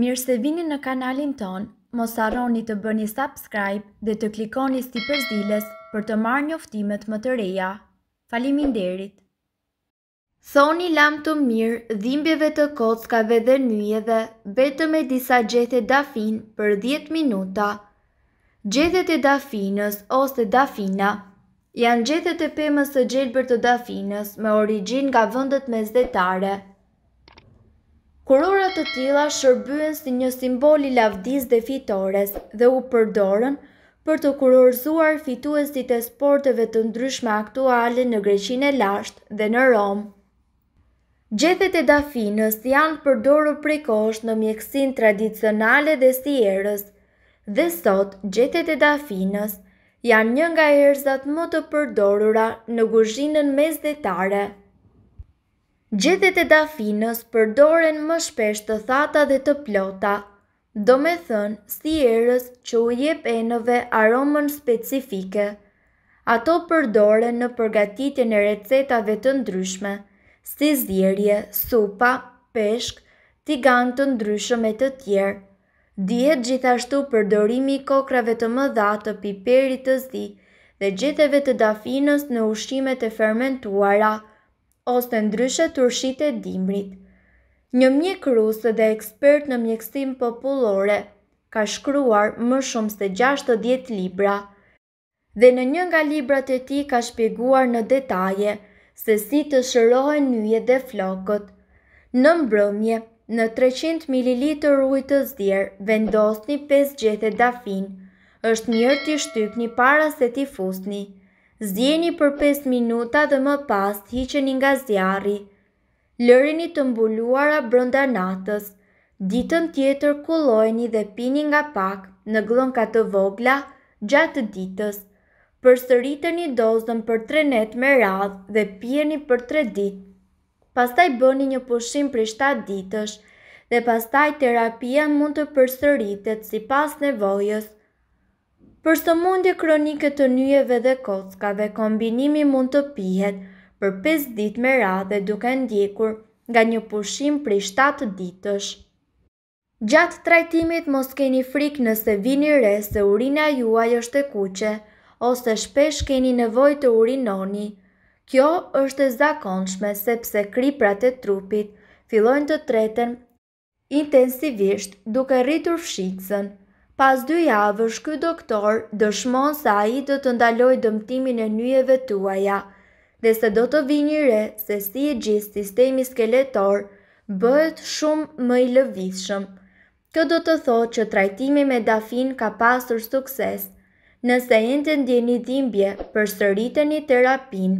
Mirë se vini në kanalin ton, mos arroni të bëni subscribe dhe të klikoni sti përzdiles për të marrë njoftimet më të reja. Falimin derit! Thoni lam të mirë dhimbjeve të kockave dhe njëjeve, betë me disa gjethe dafin për 10 minuta. Gjethet e dafinës ose dafina janë gjethet e pëmës të gjelbër të dafinës me origin nga vëndët me zdetare. Kurorat të tilla shërbyen si një simbol i lavdisë dhe fitores dhe u përdorën për të kurorzuar fituesit e sporteve të ndryshme aktuale në Greqinë e lashtë dhe në Rom. Gjethet e dafinës janë përdorur prej kohësh në mjeksinë tradicionale dhe si erës. Dhe sot, gjetet e dafinës janë një nga erëzat më të përdorura në kuzhinën mesdhetare. Gjethet e dafinës përdoren më shpesht të thata dhe të plota, do me thënë si erës që u jep enove aromën specifike. Ato përdoren në përgatitjen e recetave të ndryshme, si zirje, supa, peshk, tigan të ndryshme të tjerë. Dihet gjithashtu përdorimi i kokrave të mëdha të piperit të zi dhe gjetheve të dafinës në ushimet e fermentuara ose ndryshe turshit e dimrit. Një mjek rusë dhe ekspert në mjekësim popullore ka shkruar më shumë se 60 libra. Dhe në një nga librat e ti ka shpjeguar në detaje se si të shërohen nyje dhe flokët. Në mbrëmje, në 300 ml ujë të zier, vendosni 5 gjethe dafin. është mirë të shtypni para se të fusni. Zdjeni për 5 minuta dhe më pas të hiqeni nga zjarri. Lërini të mbuluara brënda natës. Ditën tjetër kullojni dhe pini nga pak në glonka të vogla gjatë ditës. Për sëritëni dozën për 3 net me radhë dhe pjeni për 3 ditë. Pastaj bëni një pushim për 7 ditësh dhe pastaj terapia mund të përsëritet si pas nevojës. Për së mundje kronike të njëjeve dhe kockave, kombinimi mund të pihet për 5 dit me radhe duke ndjekur nga një pushim për 7 ditësh. Gjatë trajtimit mos keni frik nëse vini re se urina juaj është e kuqe ose shpesh keni nevoj të urinoni. Kjo është e zakonshme sepse kriprat e trupit fillojnë të treten intensivisht duke rritur fshikësën. Pas dy javësh, ky doktor dëshmon se ai do të ndaloj dëmtimin e nyjeve tuaja dhe se do të vi një re se si e gjithë sistemi skeletor bëhet shumë më i lëvizshëm. Kjo do të thotë që trajtimi me dafin ka pasur sukses. Nëse ende ndjeni dhimbje, përsëriteni terapin.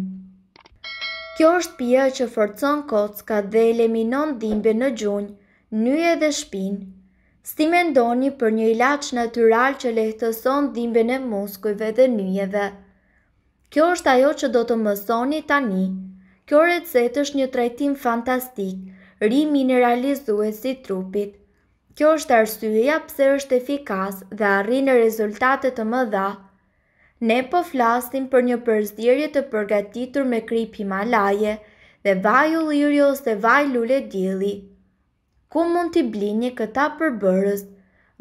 Kjo është pia që forcon kockat dhe eliminon dhimbje në gjunjë, nyje dhe shpinë. Si mendoni për një ilaç natyral që lehtëson dhimbjen e muskujve dhe nyjeve? Kjo është ajo që do të mësoni tani. Kjo recetë është një trajtim fantastik, ri e i trupit. Kjo është arsyeja pse është efikas dhe arrin rezultate të mëdha. Ne po flasim për një përzdirje të përgatitur me krip Himalaje dhe vaj u lirio ose vaj lule djeli ku mund t'i blini këta përbërës.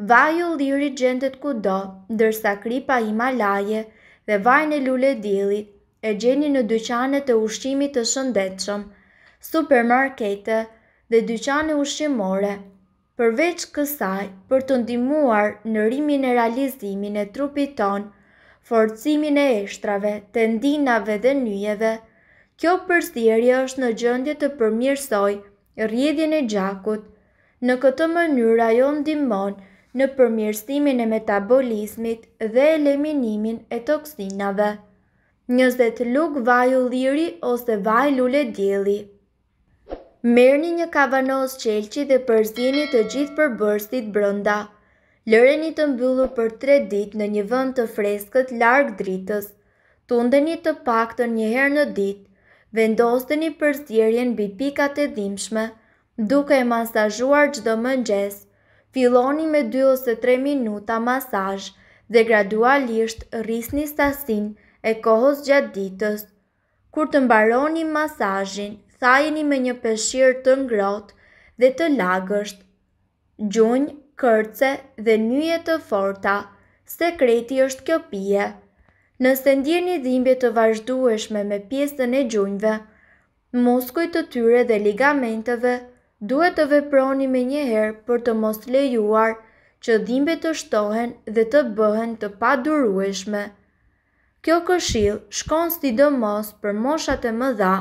Vaju liri gjendet ku do, dërsa kripa i malaje dhe vaj e lule dilit e gjeni në dyqanet e ushqimit të shëndetëshëm, supermarkete dhe dyqane ushqimore. Përveç kësaj, për të ndimuar në rimineralizimin e trupit ton, forcimin e eshtrave, tendinave dhe njëjeve, kjo përstirje është në gjëndje të përmirësoj rrjedhjen e gjakut, Në këtë mënyrë ajo ndimon në përmirësimin e metabolizmit dhe eliminimin e toksinave. 20 lug vaj ulliri ose vaj lule dielli. Merni një kavanoz qelqi dhe përzjeni të gjithë bërstit brënda. Lëreni të mbyllu për 3 dit në një vënd të freskët largë dritës. Tundeni të pak të njëherë në dit. Vendosteni përzjerjen bi pikat e dimshme, duke e masazhuar çdo mëngjes. Filloni me 2 ose 3 minuta masazh dhe gradualisht rrisni stasin e kohës gjatë ditës. Kur të mbaroni masazhin, thajeni me një peshir të ngrot dhe të lagësht. Gjunj, kërce dhe njëje të forta, sekreti është kjo pije. Nëse ndirë dhimbje të vazhdueshme me pjesën e gjunjve, muskuj të tyre dhe ligamenteve duhet të veproni me njëherë për të mos lejuar që dhimbe të shtohen dhe të bëhen të pa durueshme. Kjo këshil shkon s'ti dë mos për moshat e më dha,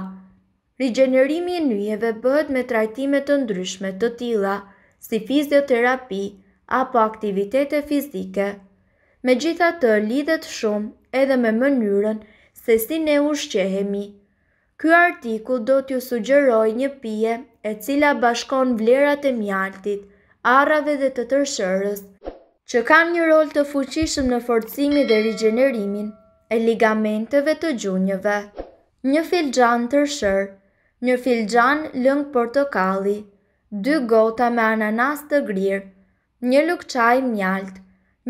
rigenerimi e njëve bëhet me trajtimet të ndryshme të tila, si fizioterapi apo aktivitete fizike. Me gjitha të lidhet shumë edhe me mënyrën se si ne ushqehemi. Ky artikull do t'ju sugjeroj një pije e cila bashkon vlerat e mjaltit, arrave dhe të tërshërës, që kanë një rol të fuqishëm në forcimi dhe rigenerimin e ligamenteve të gjunjëve. Një filxhan tërshër, një filxhan lëng portokalli, dy gota me ananas të grirë, një luk çaj mjalt,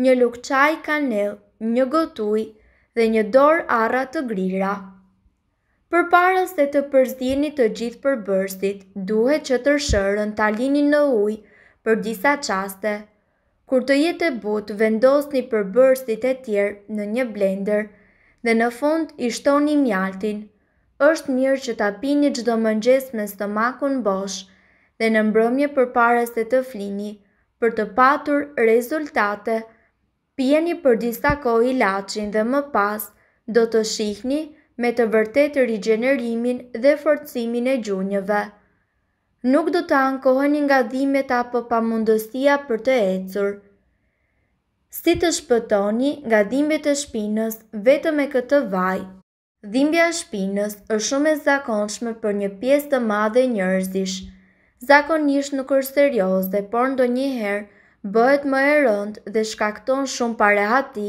një luk çaj kanell, një gotuj dhe një dorë arra të grira. Për se të përzdini të gjithë përbërsit, duhet që të rëshërën të alini në ujë për disa qaste. Kur të jetë e butë, vendosni përbërsit e tjerë në një blender dhe në fund i shtoni mjaltin. është mirë që të apini gjdo mëngjes me stomakun bosh dhe në mbrëmje për se të flini për të patur rezultate, pjeni për disa kohi lachin dhe më pas do të shihni me të vërtet të rigenerimin dhe forcimin e gjunjëve. Nuk do të ankoheni nga dhimet apo pa mundësia për të ecur. Si të shpëtoni nga dhimbjet e shpinës vetë me këtë vaj. Dhimbja e shpinës është shumë e zakonshme për një pjesë të madhe njërzish. Zakonisht nuk është serios dhe por ndo njëherë bëhet më e rëndë dhe shkakton shumë pare hati,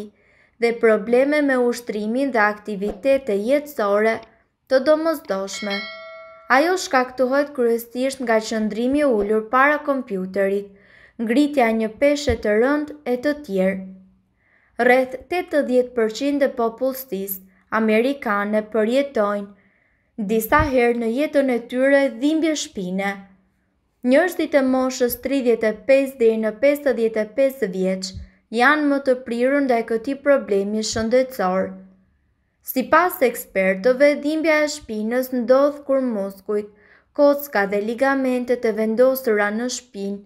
dhe probleme me ushtrimin dhe aktivitete jetësore të domosdoshme. Ajo shkaktohet kryesisht nga qëndrimi ullur para kompjuterit, ngritja një peshe të rënd e të tjerë. Rreth 80% e popullsisë amerikane përjetojnë disa herë në jetën e tyre dhimbje shpine. Njërështit e moshës 35 dhe në 55 vjeqë janë më të prirën ndaj këti problemi shëndetësor. Si pas ekspertëve, dhimbja e shpinës ndodhë kur muskujt, kocka dhe ligamentet e vendosëra në shpinë,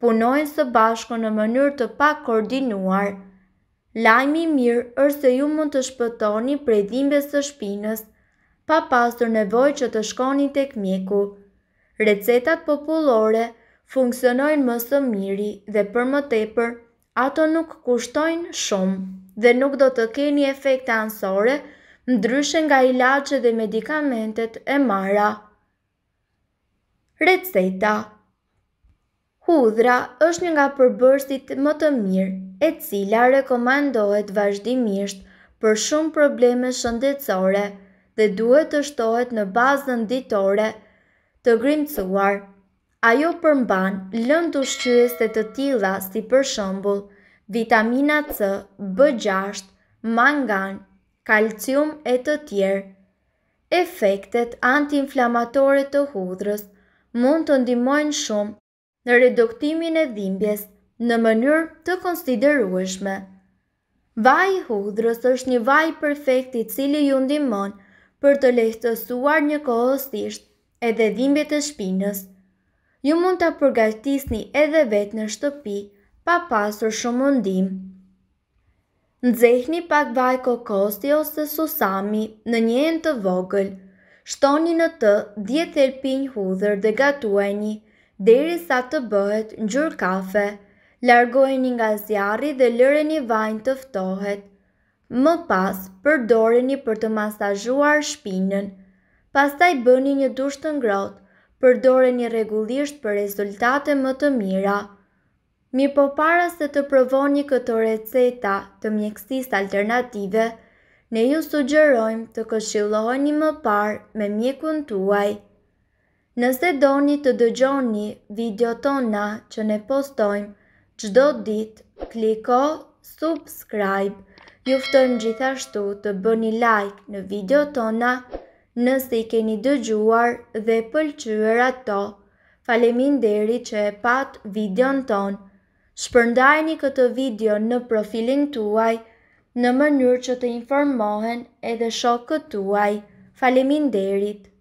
punojnë së bashku në mënyrë të pak koordinuar. Lajmi mirë është se ju mund të shpëtoni prej dhimbjes së shpinës, pa pasur nevojë që të shkoni tek mjeku. Recetat popullore funksionojnë më së miri dhe për më tepër ato nuk kushtojnë shumë dhe nuk do të keni efekte ansore, ndryshe nga ilaqe dhe medikamentet e mara. Receta Hudra është një nga përbërstit më të mirë, e cila rekomandohet vazhdimisht për shumë probleme shëndetësore dhe duhet të shtohet në bazën ditore të grimcuar. Ajo përmban lëndë ushqyese të tilla si për shembull vitamina C, B6, mangan, kalcium e të tjerë. Efektet antiinflamatore të hudhrës mund të ndihmojnë shumë në reduktimin e dhimbjes në mënyrë të konsiderueshme. Vaj hudhrës është një vaj perfekt i cili ju ndihmon për të lehtësuar një kohësisht edhe dhimbjet e shpinës ju mund të përgatisni edhe vetë në shtëpi, pa pasur shumë mundim. Nxehni pak vaj kokosi ose susami në një enë të vogël, shtoni në të 10 elpin hudhër dhe gatueni, deri sa të bëhet në gjur kafe, largoheni nga zjarri dhe lëreni vajnë të ftohet. Më pas, përdoreni për të masajuar shpinën, pastaj bëni një dushtë të ngrotë, përdore një regullisht për rezultate më të mira. Mi po para se të provoni këto receta të mjekësis alternative, ne ju sugjerojmë të këshilloheni më parë me mjekun tuaj. Nëse doni të dëgjoni video tona që ne postojmë qdo dit, kliko subscribe, juftojmë gjithashtu të bëni like në video tona nëse i keni dëgjuar dhe pëlqyër ato. Falemin deri që e pat videon ton. Shpërndajni këtë video në profilin tuaj në mënyrë që të informohen edhe shokët tuaj. Falemin derit.